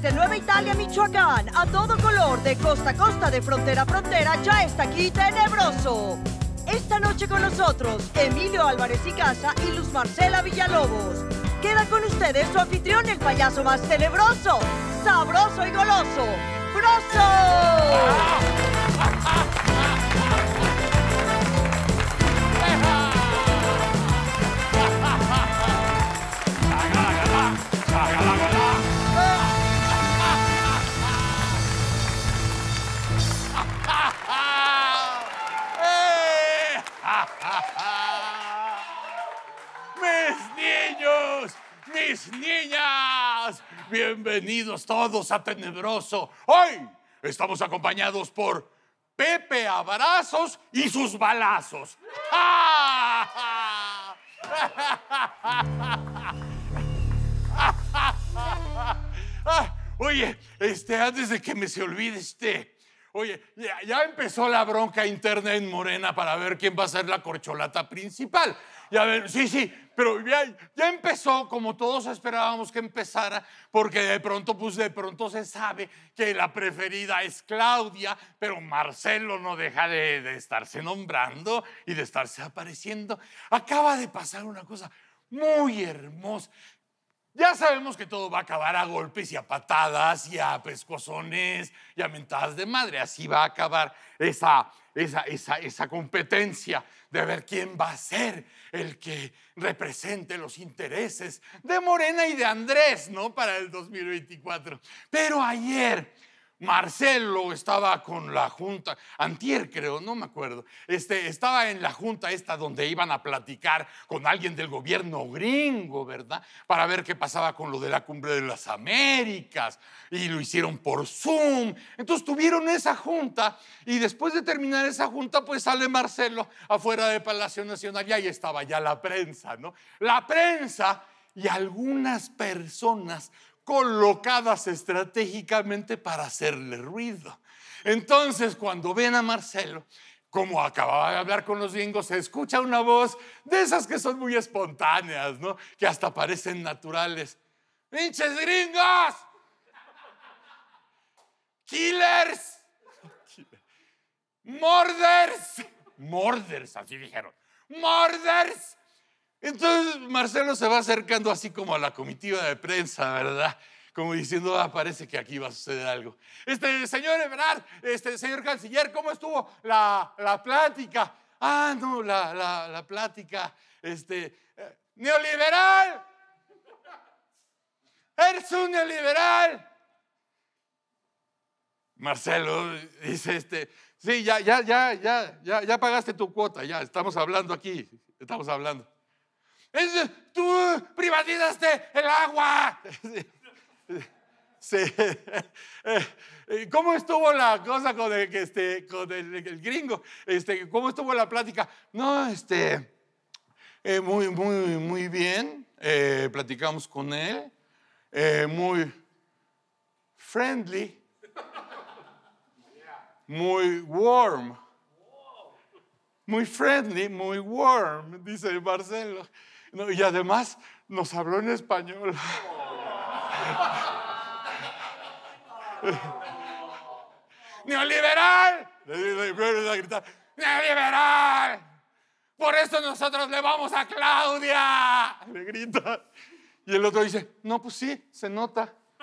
desde Nueva Italia, Michoacán, a todo color, de costa a costa, de frontera a frontera, ya está aquí Tenebroso. Esta noche con nosotros, Emilio Álvarez y Casa y Luz Marcela Villalobos. Queda con ustedes su anfitrión, el payaso más tenebroso, sabroso y goloso, ¡Broso! mis niñas. Bienvenidos todos a Tenebroso. Hoy estamos acompañados por Pepe Abrazos y sus balazos. oye, este, antes de que me se olvide este, oye, ya, empezó la bronca interna en Morena para ver quién va a ser la corcholata principal. Ya ver, sí, sí, pero ya, ya empezó como todos esperábamos que empezara, porque de pronto, pues de pronto se sabe que la preferida es Claudia, pero Marcelo no deja de, de estarse nombrando y de estarse apareciendo. Acaba de pasar una cosa muy hermosa. Ya sabemos que todo va a acabar a golpes y a patadas y a pescozones y a mentadas de madre. Así va a acabar esa, competencia de ver quién va a ser el que represente los intereses de Morena y de Andrés, ¿no? Para el 2024. Pero ayer Marcelo estaba con la junta, Antier creo, no me acuerdo. Este, estaba en la junta esta donde iban a platicar con alguien del gobierno gringo, ¿verdad? Para ver qué pasaba con lo de la cumbre de las Américas. Y lo hicieron por Zoom. Entonces tuvieron esa junta y después de terminar esa junta, pues sale Marcelo afuera de Palacio Nacional y ahí estaba ya la prensa, ¿no? La prensa y algunas personas colocadas estratégicamente para hacerle ruido. Entonces, cuando ven a Marcelo, como acababa de hablar con los gringos, se escucha una voz de esas que son muy espontáneas, ¿no? Que hasta parecen naturales. ¡Pinches gringos! ¡Killers! ¡Morders! ¡Morders! Así dijeron. ¡Morders! Entonces Marcelo se va acercando así como a la comitiva de prensa, ¿verdad? Como diciendo, ah, parece que aquí va a suceder algo. Este señor Ebrard, este señor canciller, ¿cómo estuvo la, la plática? Ah, no, la, plática, este, eh, neoliberal. Eres un neoliberal. Marcelo dice este, sí, ya, ya, ya, ya, ya pagaste tu cuota, ya, estamos hablando aquí, estamos hablando tú privatizaste el agua. Eh, ¿Cómo estuvo la cosa con el, este, gringo? Este, ¿Cómo estuvo la plática? No, este, eh, muy, muy, muy bien. Eh, platicamos con él. muy friendly. Muy warm. Muy friendly, muy warm, dice Marcelo y además nos habló en español. ¡Neoliberal! Le a gritar, ¡Neoliberal! Por eso nosotros le vamos a Claudia. Le grita. Y el otro dice, no, pues sí, se nota.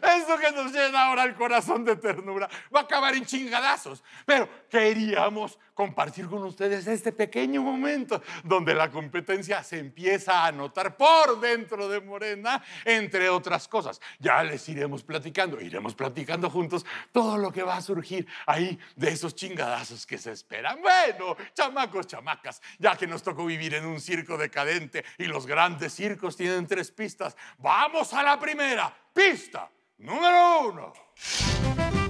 Eso que nos llena ahora el corazón de ternura va a acabar en chingadazos. Pero queríamos compartir con ustedes este pequeño momento donde la competencia se empieza a notar por dentro de Morena, entre otras cosas. Ya les iremos platicando, iremos platicando juntos todo lo que va a surgir ahí de esos chingadazos que se esperan. Bueno, chamacos, chamacas, ya que nos tocó vivir en un circo decadente y los grandes circos tienen tres pistas, vamos a la primera pista número uno.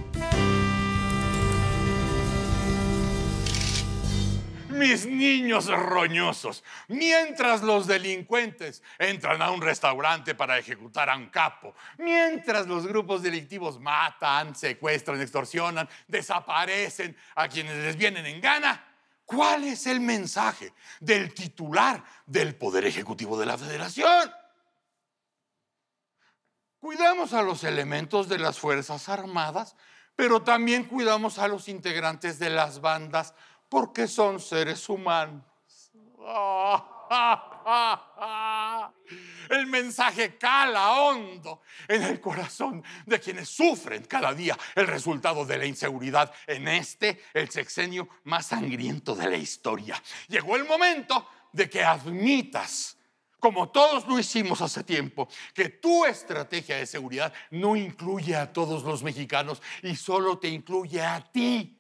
mis niños roñosos, mientras los delincuentes entran a un restaurante para ejecutar a un capo, mientras los grupos delictivos matan, secuestran, extorsionan, desaparecen a quienes les vienen en gana, ¿cuál es el mensaje del titular del Poder Ejecutivo de la Federación? Cuidamos a los elementos de las Fuerzas Armadas, pero también cuidamos a los integrantes de las bandas porque son seres humanos. El mensaje cala hondo en el corazón de quienes sufren cada día el resultado de la inseguridad en este, el sexenio más sangriento de la historia. Llegó el momento de que admitas como todos lo hicimos hace tiempo, que tu estrategia de seguridad no incluye a todos los mexicanos y solo te incluye a ti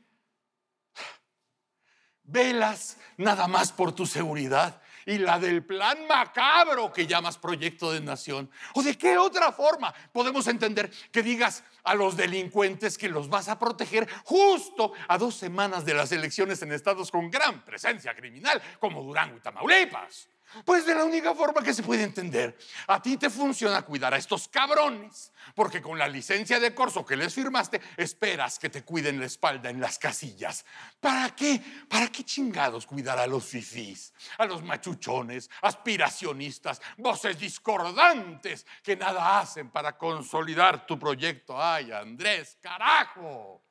velas nada más por tu seguridad y la del plan macabro que llamas proyecto de nación. ¿O de qué otra forma podemos entender que digas a los delincuentes que los vas a proteger justo a dos semanas de las elecciones en estados con gran presencia criminal como Durango y Tamaulipas? Pues de la única forma que se puede entender, a ti te funciona cuidar a estos cabrones, porque con la licencia de corso que les firmaste, esperas que te cuiden la espalda en las casillas. ¿Para qué? ¿Para qué chingados cuidar a los fifís, a los machuchones, aspiracionistas, voces discordantes que nada hacen para consolidar tu proyecto? ¡Ay, Andrés, carajo!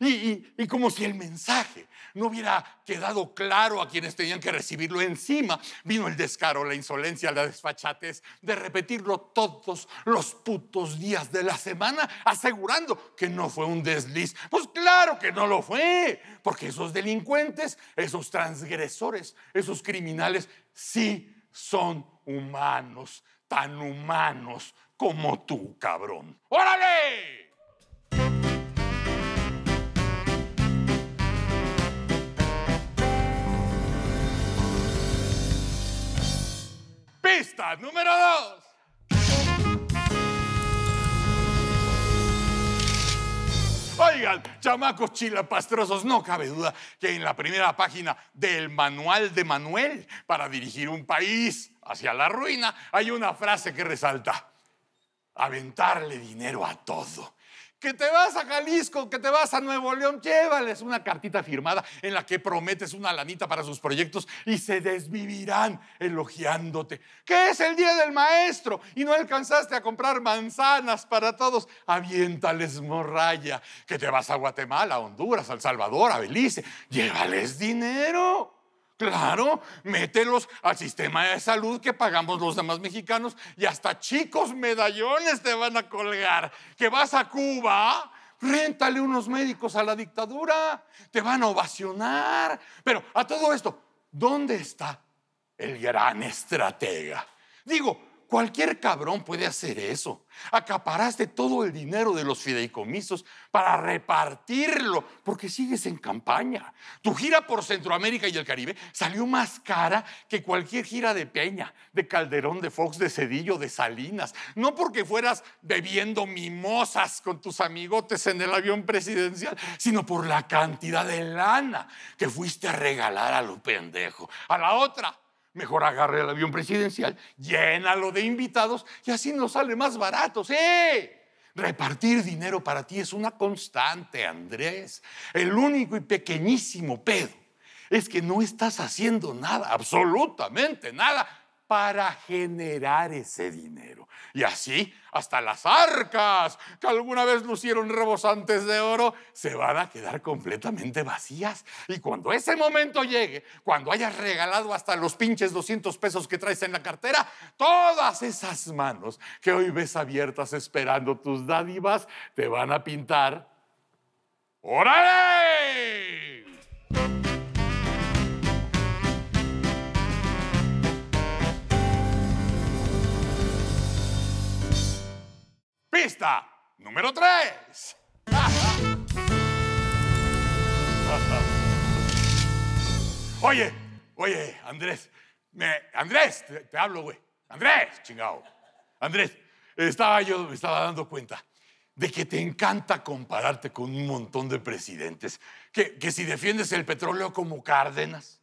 Y, como si el mensaje no hubiera quedado claro a quienes tenían que recibirlo encima, vino el descaro, la insolencia, la desfachatez de repetirlo todos los putos días de la semana, asegurando que no fue un desliz. Pues claro que no lo fue, porque esos delincuentes, esos transgresores, esos criminales, sí son humanos, tan humanos como tú, cabrón. ¡Órale! ¡Lista! número dos. Oigan, chamacos chilapastrosos, no cabe duda que en la primera página del manual de Manuel para dirigir un país hacia la ruina hay una frase que resalta, aventarle dinero a todo que te vas a Jalisco, que te vas a Nuevo León, llévales una cartita firmada en la que prometes una lanita para sus proyectos y se desvivirán elogiándote. Que es el día del maestro y no alcanzaste a comprar manzanas para todos, aviéntales morraya. Que te vas a Guatemala, a Honduras, a El Salvador, a Belice, llévales dinero. Claro, mételos al sistema de salud que pagamos los demás mexicanos y hasta chicos medallones te van a colgar. Que vas a Cuba, réntale unos médicos a la dictadura, te van a ovacionar. Pero a todo esto, ¿dónde está el gran estratega? Digo, Cualquier cabrón puede hacer eso. Acaparaste todo el dinero de los fideicomisos para repartirlo, porque sigues en campaña. Tu gira por Centroamérica y el Caribe salió más cara que cualquier gira de Peña, de Calderón, de Fox, de Cedillo, de Salinas. No porque fueras bebiendo mimosas con tus amigotes en el avión presidencial, sino por la cantidad de lana que fuiste a regalar a lo pendejos. A la otra, Mejor agarre el avión presidencial, llénalo de invitados y así nos sale más barato. ¡Eh! Repartir dinero para ti es una constante, Andrés. El único y pequeñísimo pedo es que no estás haciendo nada, absolutamente nada, para generar ese dinero. Y así, hasta las arcas que alguna vez lucieron rebosantes de oro, se van a quedar completamente vacías. Y cuando ese momento llegue, cuando hayas regalado hasta los pinches 200 pesos que traes en la cartera, todas esas manos que hoy ves abiertas esperando tus dádivas, te van a pintar. ¡Órale! número 3. oye, oye, Andrés. Andrés, te, hablo, güey. Andrés, chingado. Andrés, estaba yo, me estaba dando cuenta de que te encanta compararte con un montón de presidentes, que, que, si defiendes el petróleo como Cárdenas,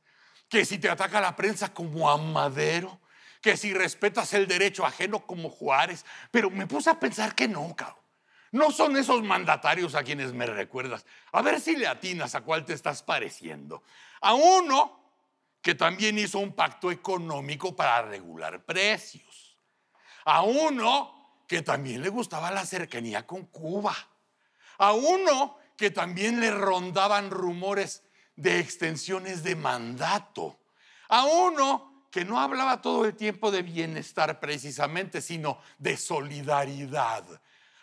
que si te ataca la prensa como a Madero, que si respetas el derecho ajeno como Juárez, pero me puse a pensar que no, cabrón. No son esos mandatarios a quienes me recuerdas. A ver si le atinas a cuál te estás pareciendo. A uno que también hizo un pacto económico para regular precios. A uno que también le gustaba la cercanía con Cuba. A uno que también le rondaban rumores de extensiones de mandato. A uno que no hablaba todo el tiempo de bienestar precisamente, sino de solidaridad.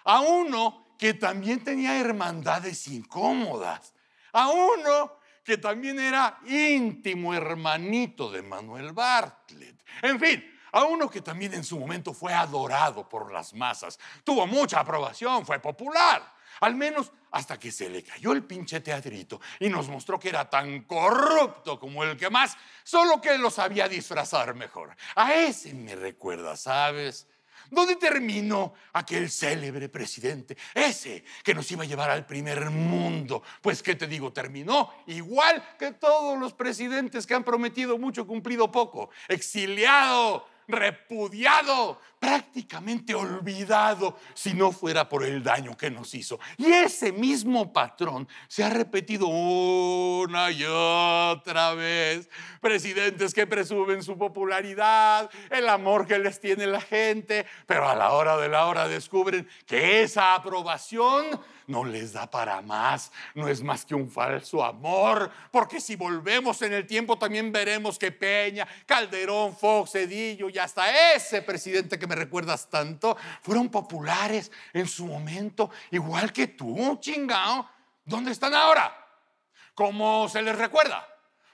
A uno que también tenía hermandades incómodas. A uno que también era íntimo hermanito de Manuel Bartlett. En fin, a uno que también en su momento fue adorado por las masas, tuvo mucha aprobación, fue popular. Al menos hasta que se le cayó el pinche teatrito y nos mostró que era tan corrupto como el que más, solo que lo sabía disfrazar mejor. A ese me recuerda, ¿sabes? ¿Dónde terminó aquel célebre presidente? Ese que nos iba a llevar al primer mundo. Pues, ¿qué te digo? Terminó igual que todos los presidentes que han prometido mucho, cumplido poco. Exiliado, repudiado, prácticamente olvidado, si no fuera por el daño que nos hizo. Y ese mismo patrón se ha repetido una y otra vez. Presidentes que presumen su popularidad, el amor que les tiene la gente, pero a la hora de la hora descubren que esa aprobación no les da para más, no es más que un falso amor, porque si volvemos en el tiempo también veremos que Peña, Calderón, Fox, Edillo y hasta ese presidente que me recuerdas tanto, fueron populares en su momento, igual que tú, chingao. ¿Dónde están ahora? ¿Cómo se les recuerda?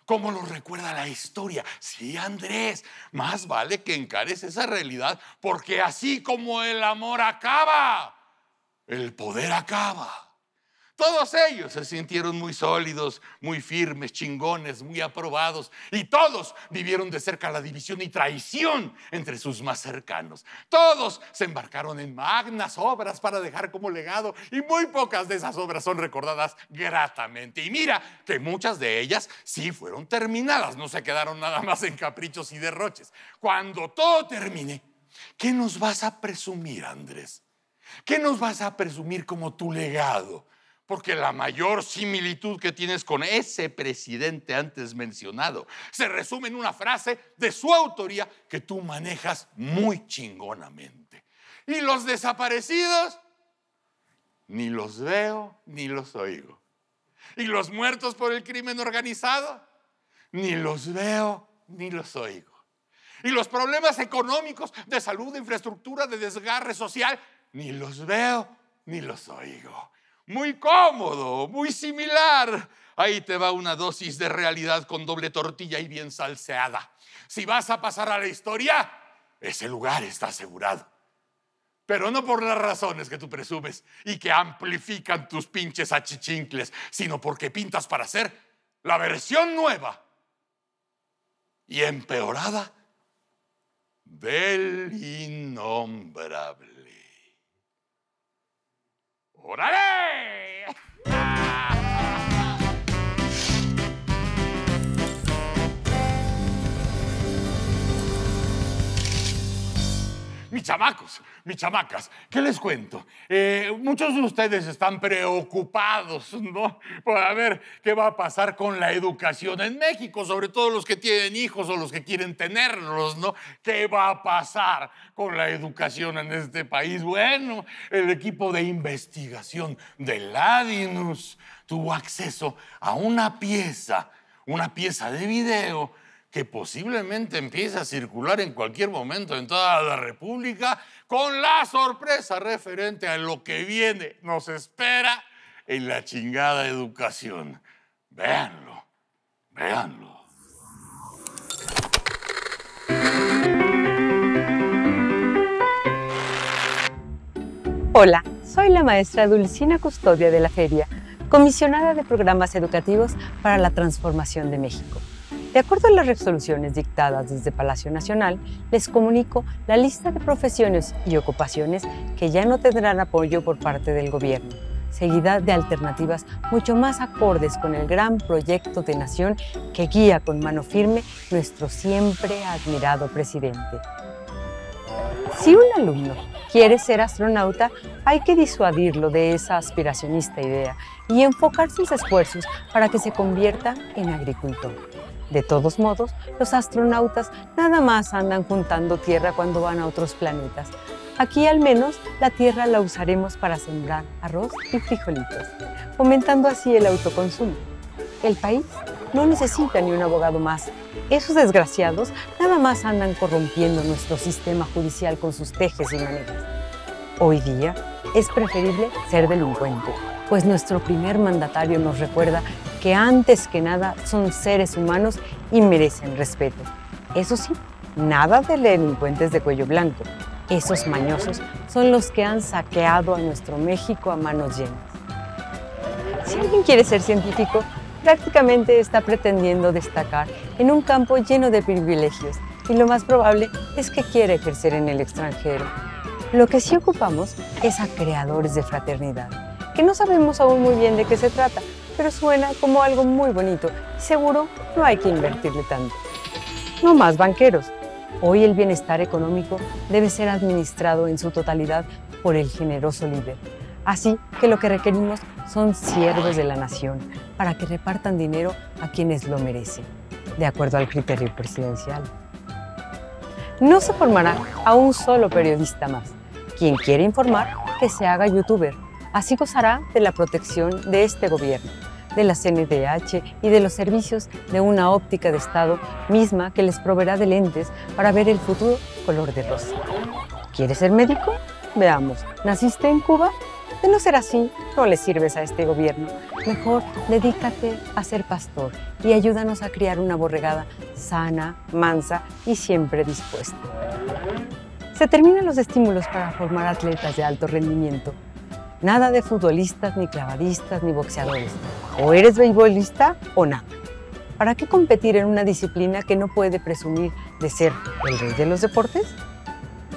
¿Cómo lo recuerda la historia. Sí, Andrés, más vale que encares esa realidad, porque así como el amor acaba, el poder acaba. Todos ellos se sintieron muy sólidos, muy firmes, chingones, muy aprobados. Y todos vivieron de cerca la división y traición entre sus más cercanos. Todos se embarcaron en magnas obras para dejar como legado. Y muy pocas de esas obras son recordadas gratamente. Y mira que muchas de ellas sí fueron terminadas. No se quedaron nada más en caprichos y derroches. Cuando todo termine, ¿qué nos vas a presumir, Andrés? ¿Qué nos vas a presumir como tu legado? Porque la mayor similitud que tienes con ese presidente antes mencionado se resume en una frase de su autoría que tú manejas muy chingonamente. Y los desaparecidos, ni los veo ni los oigo. Y los muertos por el crimen organizado, ni los veo ni los oigo. Y los problemas económicos, de salud, de infraestructura, de desgarre social, ni los veo ni los oigo. Muy cómodo, muy similar. Ahí te va una dosis de realidad con doble tortilla y bien salseada. Si vas a pasar a la historia, ese lugar está asegurado. Pero no por las razones que tú presumes y que amplifican tus pinches achichincles, sino porque pintas para ser la versión nueva y empeorada del innombrable. ¡Órale! Mis chamacos, mis chamacas, ¿qué les cuento? Eh, muchos de ustedes están preocupados, ¿no? Por a ver qué va a pasar con la educación en México, sobre todo los que tienen hijos o los que quieren tenerlos, ¿no? ¿Qué va a pasar con la educación en este país? Bueno, el equipo de investigación de Ladinus tuvo acceso a una pieza, una pieza de video que posiblemente empieza a circular en cualquier momento en toda la República con la sorpresa referente a lo que viene, nos espera en la chingada educación. Véanlo, véanlo. Hola, soy la maestra Dulcina Custodia de la Feria, comisionada de programas educativos para la transformación de México. De acuerdo a las resoluciones dictadas desde Palacio Nacional, les comunico la lista de profesiones y ocupaciones que ya no tendrán apoyo por parte del gobierno, seguida de alternativas mucho más acordes con el gran proyecto de nación que guía con mano firme nuestro siempre admirado presidente. Si un alumno quiere ser astronauta, hay que disuadirlo de esa aspiracionista idea y enfocar sus esfuerzos para que se convierta en agricultor. De todos modos, los astronautas nada más andan juntando tierra cuando van a otros planetas. Aquí al menos la tierra la usaremos para sembrar arroz y frijolitos, fomentando así el autoconsumo. El país no necesita ni un abogado más. Esos desgraciados nada más andan corrompiendo nuestro sistema judicial con sus tejes y maneras. Hoy día es preferible ser delincuente, pues nuestro primer mandatario nos recuerda que antes que nada son seres humanos y merecen respeto. Eso sí, nada de delincuentes de cuello blanco. Esos mañosos son los que han saqueado a nuestro México a manos llenas. Si alguien quiere ser científico, prácticamente está pretendiendo destacar en un campo lleno de privilegios y lo más probable es que quiera ejercer en el extranjero. Lo que sí ocupamos es a creadores de fraternidad, que no sabemos aún muy bien de qué se trata, pero suena como algo muy bonito. Seguro no hay que invertirle tanto. No más banqueros. Hoy el bienestar económico debe ser administrado en su totalidad por el generoso líder. Así que lo que requerimos son siervos de la nación para que repartan dinero a quienes lo merecen, de acuerdo al criterio presidencial. No se formará a un solo periodista más. Quien quiere informar, que se haga youtuber. Así gozará de la protección de este gobierno de la CNDH y de los servicios de una óptica de Estado misma que les proveerá de lentes para ver el futuro color de rosa. ¿Quieres ser médico? Veamos, ¿naciste en Cuba? De pues no ser así, no le sirves a este gobierno. Mejor dedícate a ser pastor y ayúdanos a criar una borregada sana, mansa y siempre dispuesta. Se terminan los estímulos para formar atletas de alto rendimiento. Nada de futbolistas, ni clavadistas, ni boxeadores. O eres beisbolista o nada. ¿Para qué competir en una disciplina que no puede presumir de ser el rey de los deportes?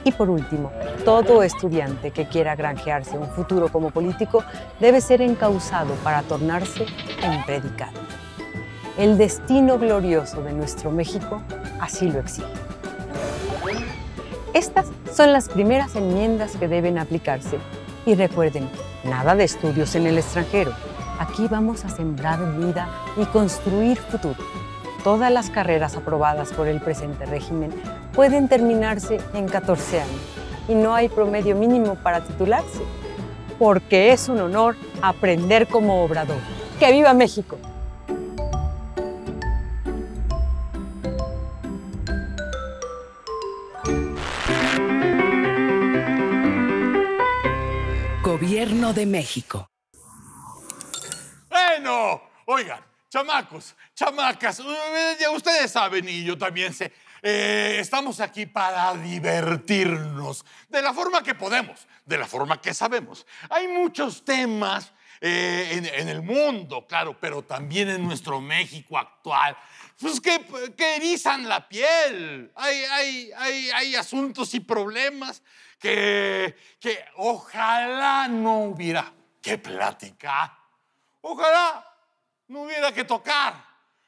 Y por último, todo estudiante que quiera granjearse un futuro como político debe ser encausado para tornarse en predicado. El destino glorioso de nuestro México así lo exige. Estas son las primeras enmiendas que deben aplicarse y recuerden, nada de estudios en el extranjero. Aquí vamos a sembrar vida y construir futuro. Todas las carreras aprobadas por el presente régimen pueden terminarse en 14 años y no hay promedio mínimo para titularse, porque es un honor aprender como obrador. ¡Que viva México! Gobierno de México. Bueno, ¡Eh, oigan, chamacos, chamacas, eh, ya ustedes saben y yo también sé, eh, estamos aquí para divertirnos de la forma que podemos, de la forma que sabemos. Hay muchos temas eh, en, en, el mundo, claro, pero también en nuestro México actual, pues que, que erizan la piel. Hay, hay, hay, hay asuntos y problemas que, que ojalá no hubiera que platicar. Ojalá no hubiera que tocar,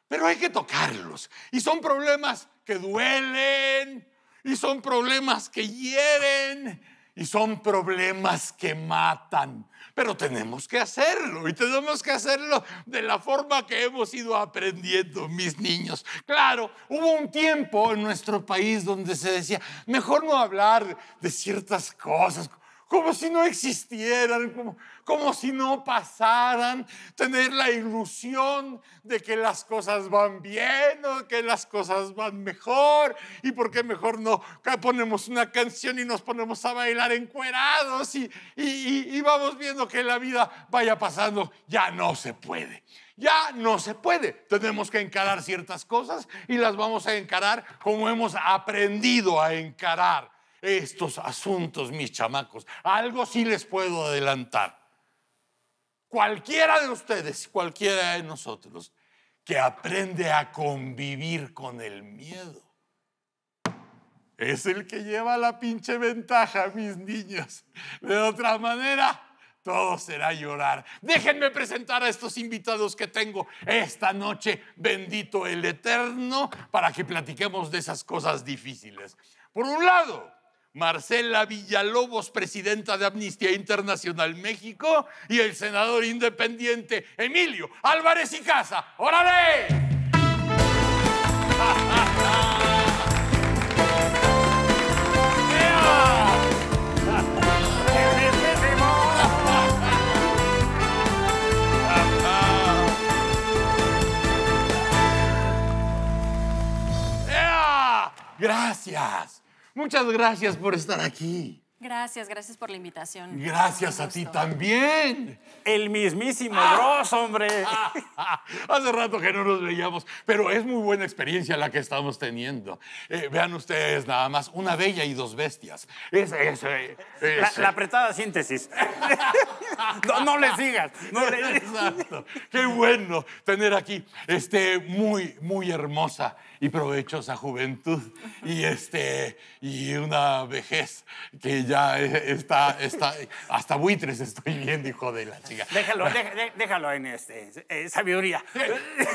pero hay que tocarlos. Y son problemas que duelen, y son problemas que hieren, y son problemas que matan pero tenemos que hacerlo y tenemos que hacerlo de la forma que hemos ido aprendiendo, mis niños. Claro, hubo un tiempo en nuestro país donde se decía, mejor no hablar de ciertas cosas, como si no existieran, como como si no pasaran, tener la ilusión de que las cosas van bien o que las cosas van mejor y por qué mejor no ponemos una canción y nos ponemos a bailar encuerados y, y vamos viendo que la vida vaya pasando. Ya no se puede ya no se puede. Tenemos que encarar ciertas cosas y las vamos a encarar como hemos aprendido a encarar estos asuntos, mis chamacos. Algo sí les puedo adelantar cualquiera de ustedes, cualquiera de nosotros, que aprende a convivir con el miedo, es el que lleva la pinche ventaja, mis niños. De otra manera, todo será llorar. Déjenme presentar a estos invitados que tengo esta noche, bendito el Eterno, para que platiquemos de esas cosas difíciles. Por un lado, Marcela Villalobos, presidenta de Amnistía Internacional México, y el senador independiente Emilio Álvarez y Casa. ¡Órale! Muchas gracias por estar aquí. Gracias, gracias por la invitación. Gracias a ti también. El mismísimo ah, hombre. hace rato que no nos veíamos, pero es muy buena experiencia la que estamos teniendo. Eh, vean ustedes nada más, una bella y dos bestias. Eh, la, eh. apretada síntesis. no, le sigas. Exacto. Qué bueno tener aquí este, muy, muy hermosa y esa juventud y, este, y una vejez que ya está, está hasta buitres estoy viendo, hijo de la chica. Déjalo, déjalo en este, eh, sabiduría.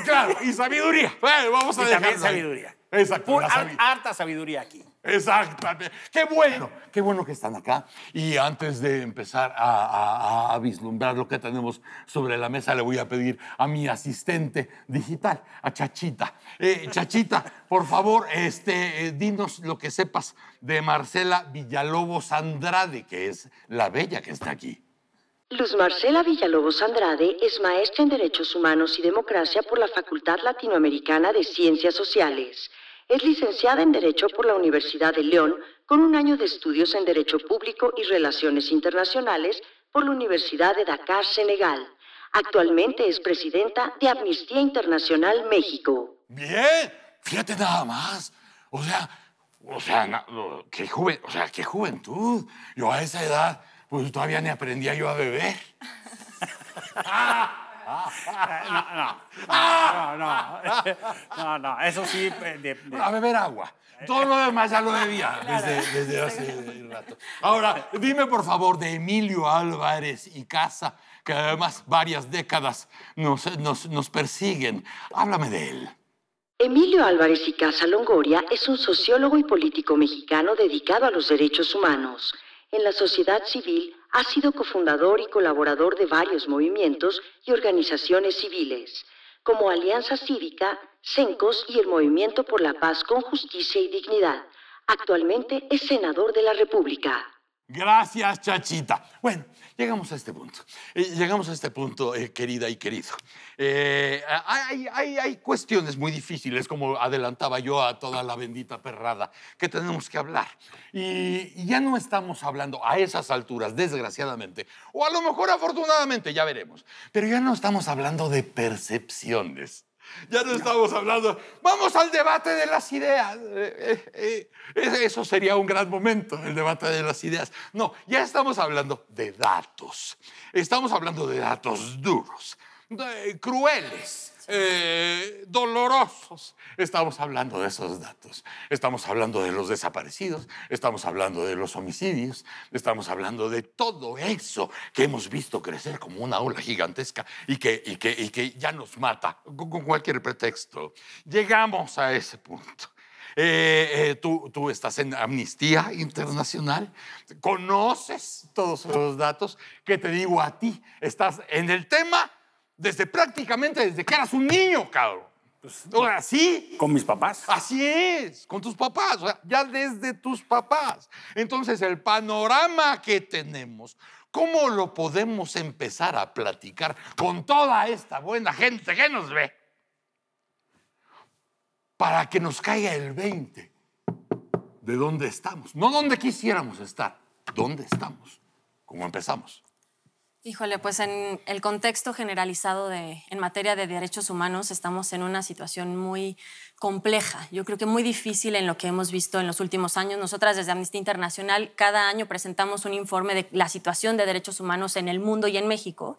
Claro, y sabiduría. Bueno, vamos a y dejarlo. También sabiduría. Exacto. harta sabiduría aquí. Exactamente. Qué bueno, qué bueno que están acá. Y antes de empezar a, vislumbrar lo que tenemos sobre la mesa, le voy a pedir a mi asistente digital, a Chachita. Eh, Chachita, por favor, este, eh, dinos lo que sepas de Marcela Villalobos Andrade, que es la bella que está aquí. Luz Marcela Villalobos Andrade es maestra en Derechos Humanos y Democracia por la Facultad Latinoamericana de Ciencias Sociales. Es licenciada en Derecho por la Universidad de León, con un año de estudios en Derecho Público y Relaciones Internacionales por la Universidad de Dakar, Senegal. Actualmente es presidenta de Amnistía Internacional México. Bien, fíjate nada más. O sea, o sea, qué sea, qué juventud. Yo a esa edad, pues todavía ni aprendía yo a beber. No, no, no, no, no, eso sí. Eh, de, A beber agua. Todo lo demás ya lo debía desde, hace rato. Ahora, dime por favor de Emilio Álvarez y Casa, que además varias décadas nos, nos persiguen. Háblame de él. Emilio Álvarez y Casa Longoria es un sociólogo y político mexicano dedicado a los derechos humanos en la sociedad civil, ha sido cofundador y colaborador de varios movimientos y organizaciones civiles, como Alianza Cívica, CENCOS y el Movimiento por la Paz con Justicia y Dignidad. Actualmente es senador de la República. Gracias, chachita. Bueno, llegamos a este punto. Eh, llegamos a este punto, eh, querida y querido. Eh, hay, hay, hay, cuestiones muy difíciles, como adelantaba yo a toda la bendita perrada, que tenemos que hablar. Y ya no estamos hablando a esas alturas, desgraciadamente, o a lo mejor afortunadamente, ya veremos. Pero ya no estamos hablando de percepciones. Ya no estamos hablando, vamos al debate de las ideas. Eh, eh, eh, eso sería un gran momento, el debate de las ideas. No, ya estamos hablando de datos. Estamos hablando de datos duros, crueles, eh, dolorosos. Estamos hablando de esos datos. Estamos hablando de los desaparecidos, estamos hablando de los homicidios, estamos hablando de todo eso que hemos visto crecer como una ola gigantesca y que, que, ya nos mata con cualquier pretexto. Llegamos a ese punto. Eh, eh, tú, estás en Amnistía Internacional, conoces todos esos datos que te digo a ti, estás en el tema desde prácticamente desde que eras un niño, cabrón. Pues, Con mis papás. Así es, con tus papás, o sea, ya desde tus papás. Entonces, el panorama que tenemos, ¿cómo lo podemos empezar a platicar con toda esta buena gente que nos ve? Para que nos caiga el 20 de dónde estamos. No donde quisiéramos estar, dónde estamos, cómo empezamos. Híjole, pues en el contexto generalizado de, en materia de derechos humanos estamos en una situación muy compleja, yo creo que muy difícil en lo que hemos visto en los últimos años. Nosotras desde Amnistía Internacional cada año presentamos un informe de la situación de derechos humanos en el mundo y en México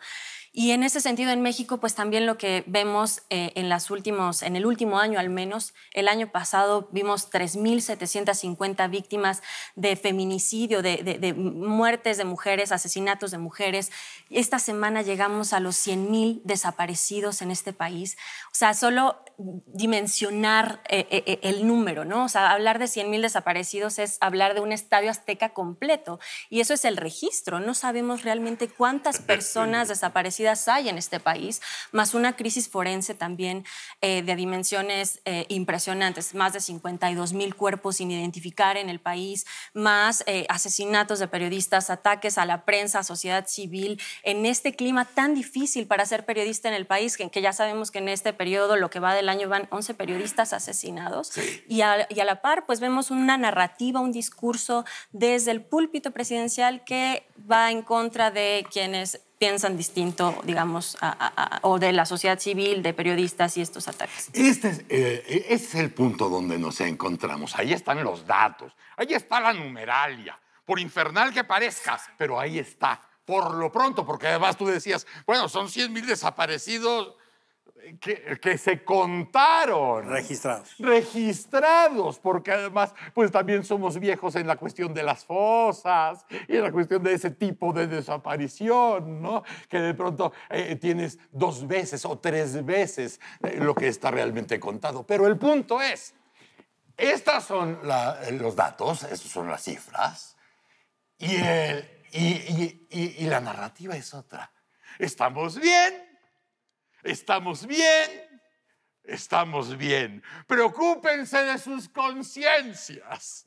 y en ese sentido, en México, pues también lo que vemos eh, en, las últimos, en el último año al menos, el año pasado vimos 3.750 víctimas de feminicidio, de, de, muertes de mujeres, asesinatos de mujeres. Esta semana llegamos a los 100.000 desaparecidos en este país. O sea, solo dimensionar eh, eh, el número, ¿no? O sea, hablar de 100.000 desaparecidos es hablar de un estadio azteca completo. Y eso es el registro. No sabemos realmente cuántas personas desaparecidas hay en este país, más una crisis forense también eh, de dimensiones eh, impresionantes, más de 52 mil cuerpos sin identificar en el país, más eh, asesinatos de periodistas, ataques a la prensa, a sociedad civil, en este clima tan difícil para ser periodista en el país, que, ya sabemos que en este periodo, lo que va del año, van 11 periodistas asesinados, y, y a la par, pues vemos una narrativa, un discurso desde el púlpito presidencial que va en contra de quienes piensan distinto, digamos, o de la sociedad civil, de periodistas y estos ataques. Este eh, es, el punto donde nos encontramos. Ahí están los datos, ahí está la numeralia, por infernal que parezcas, pero ahí está. Por lo pronto, porque además tú decías, bueno, son 100 mil desaparecidos, que, se contaron. Registrados. Registrados, porque además, pues también somos viejos en la cuestión de las fosas y en la cuestión de ese tipo de desaparición, ¿no? Que de pronto eh, tienes dos veces o tres veces eh, lo que está realmente contado. Pero el punto es, estos son eh, los datos, estas son las cifras, y, y, y, y la narrativa es otra. Estamos bien, Estamos bien, estamos bien. Preocúpense de sus conciencias.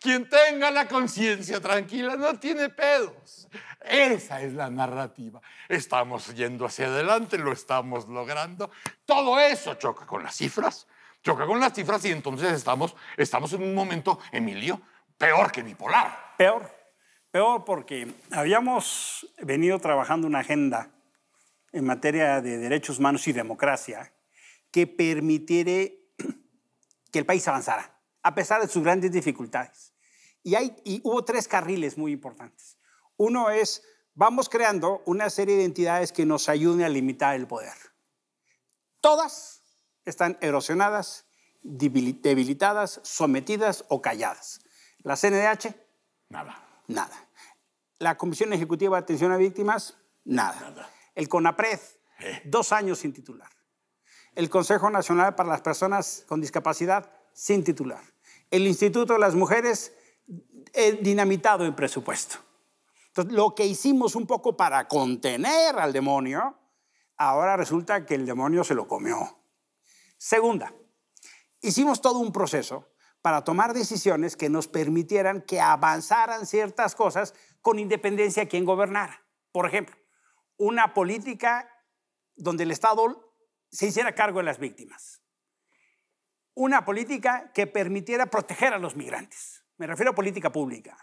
Quien tenga la conciencia tranquila no tiene pedos. Esa es la narrativa. Estamos yendo hacia adelante, lo estamos logrando. Todo eso choca con las cifras, choca con las cifras y entonces estamos, estamos en un momento, Emilio, peor que bipolar. Peor, peor porque habíamos venido trabajando una agenda en materia de derechos humanos y democracia que permitiera que el país avanzara, a pesar de sus grandes dificultades. Y, hubo tres carriles muy importantes. Uno es, vamos creando una serie de entidades que nos ayuden a limitar el poder. Todas están erosionadas, debilitadas, sometidas o calladas. La CNDH, nada. Nada. La Comisión Ejecutiva de Atención a Víctimas, nada el CONAPRED, eh. dos años sin titular. El Consejo Nacional para las Personas con Discapacidad, sin titular. El Instituto de las Mujeres, eh, dinamitado en presupuesto. Entonces, lo que hicimos un poco para contener al demonio, ahora resulta que el demonio se lo comió. Segunda, hicimos todo un proceso para tomar decisiones que nos permitieran que avanzaran ciertas cosas con independencia quien gobernara. Por ejemplo, una política donde el Estado se hiciera cargo de las víctimas. Una política que permitiera proteger a los migrantes. Me refiero a política pública.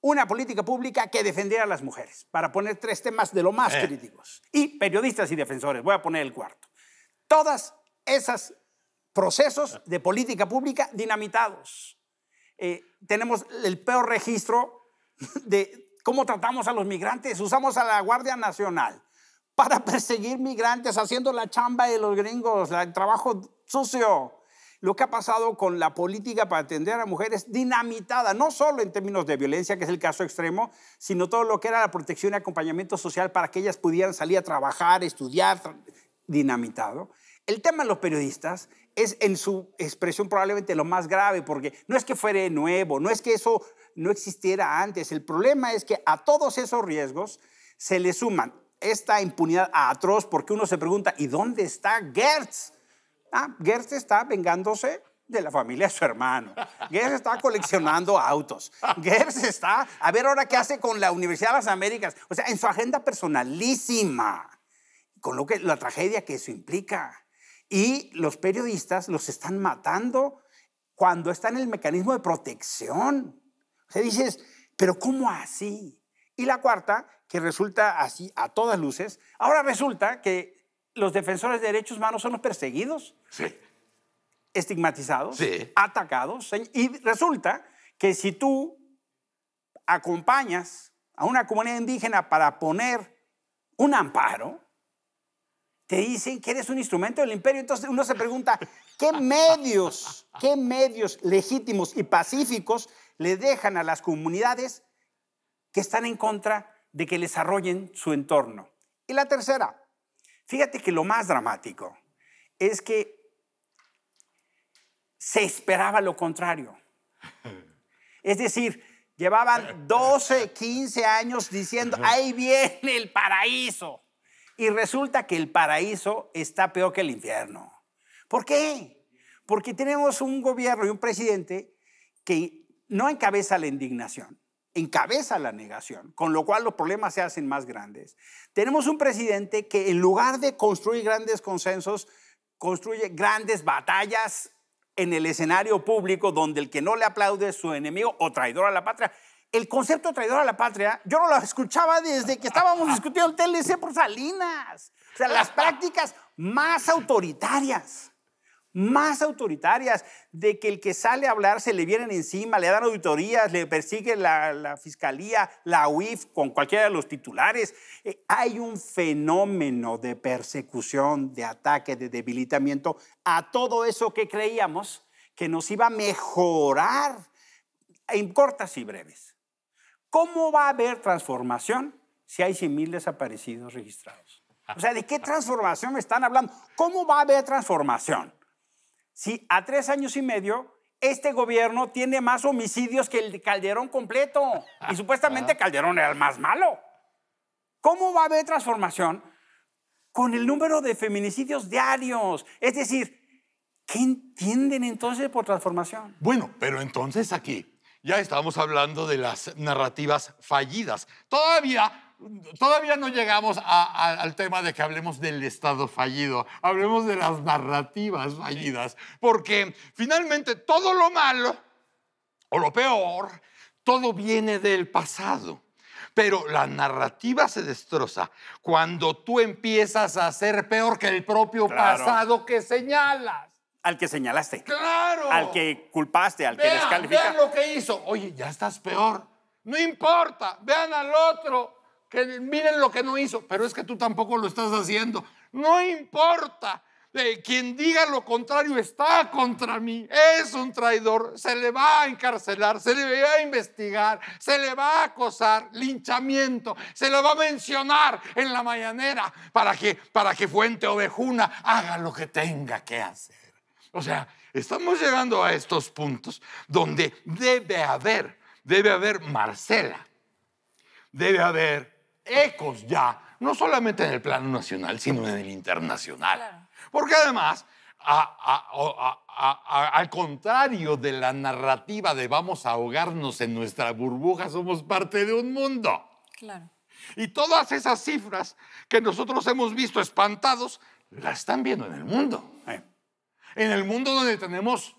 Una política pública que defendiera a las mujeres, para poner tres temas de lo más eh. críticos. Y periodistas y defensores, voy a poner el cuarto. Todas esas procesos eh. de política pública dinamitados. Eh, tenemos el peor registro de, cómo tratamos a los migrantes. Usamos a la Guardia Nacional para perseguir migrantes, haciendo la chamba de los gringos, el trabajo sucio. Lo que ha pasado con la política para atender a mujeres dinamitada, no solo en términos de violencia, que es el caso extremo, sino todo lo que era la protección y acompañamiento social para que ellas pudieran salir a trabajar, estudiar, dinamitado. El tema de los periodistas es en su expresión probablemente lo más grave, porque no es que fuere nuevo, no es que eso no existiera antes. El problema es que a todos esos riesgos se le suman esta impunidad atroz porque uno se pregunta, ¿y dónde está Gertz? Ah, Gertz está vengándose de la familia de su hermano. Gertz está coleccionando autos. Gertz está a ver ahora qué hace con la Universidad de las Américas. O sea, en su agenda personalísima, con lo que, la tragedia que eso implica. Y los periodistas los están matando cuando están en el mecanismo de protección. Se dice dices, pero ¿cómo así? Y la cuarta, que resulta así a todas luces, ahora resulta que los defensores de derechos humanos son los perseguidos, estigmatizados, atacados, y resulta que si tú acompañas a una comunidad indígena para poner un amparo, te dicen que eres un instrumento del imperio. Entonces uno se pregunta, ¿qué medios, qué medios legítimos y pacíficos le dejan a las comunidades que están en contra de que desarrollen su entorno. Y la tercera, fíjate que lo más dramático es que se esperaba lo contrario. Es decir, llevaban 12, 15 años diciendo, ahí viene el paraíso. Y resulta que el paraíso está peor que el infierno. ¿Por qué? Porque tenemos un gobierno y un presidente que no encabeza la indignación, encabeza la negación, con lo cual los problemas se hacen más grandes. Tenemos un presidente que en lugar de construir grandes consensos, construye grandes batallas en el escenario público donde el que no le aplaude es su enemigo o traidor a la patria. El concepto traidor a la patria, yo no lo escuchaba desde que estábamos discutiendo el TLC por Salinas. O sea, las prácticas más autoritarias más autoritarias, de que el que sale a hablar se le vienen encima, le dan auditorías, le persigue la, fiscalía, la UIF, con cualquiera de los titulares. Eh, hay un fenómeno de persecución, de ataque, de debilitamiento a todo eso que creíamos que nos iba a mejorar en cortas y breves. ¿Cómo va a haber transformación si hay 100.000 desaparecidos registrados? O sea, ¿de qué transformación me están hablando? ¿Cómo va a haber transformación? si a tres años y medio este gobierno tiene más homicidios que el de Calderón completo. Y supuestamente ah. Calderón era el más malo. ¿Cómo va a haber transformación con el número de feminicidios diarios? Es decir, ¿qué entienden entonces por transformación? Bueno, pero entonces aquí ya estamos hablando de las narrativas fallidas. Todavía todavía no llegamos al tema de que hablemos del Estado fallido, hablemos de las narrativas fallidas, porque finalmente todo lo malo o lo peor, todo viene del pasado. Pero la narrativa se destroza cuando tú empiezas a ser peor que el propio pasado que señalas. Al que señalaste. Claro. Al que culpaste, al que descalificaste. Vean lo que hizo. Oye, ya estás peor. No importa. Vean al otro miren lo que no hizo, pero es que tú tampoco lo estás haciendo. No importa. quien diga lo contrario está contra mí, es un traidor, se le va a encarcelar, se le va a investigar, se le va a acosar, linchamiento, se le va a mencionar en la mañanera para que, para que Fuente Ovejuna haga lo que tenga que hacer. O sea, estamos llegando a estos puntos donde debe haber, debe haber Marcela, debe haber ecos ya, no solamente en el plano nacional, sino en el internacional. Porque además, al contrario de la narrativa de vamos a ahogarnos en nuestra burbuja, somos parte de un mundo. Claro. Y todas esas cifras que nosotros hemos visto espantados, las están viendo en el mundo. Eh. En el mundo donde tenemos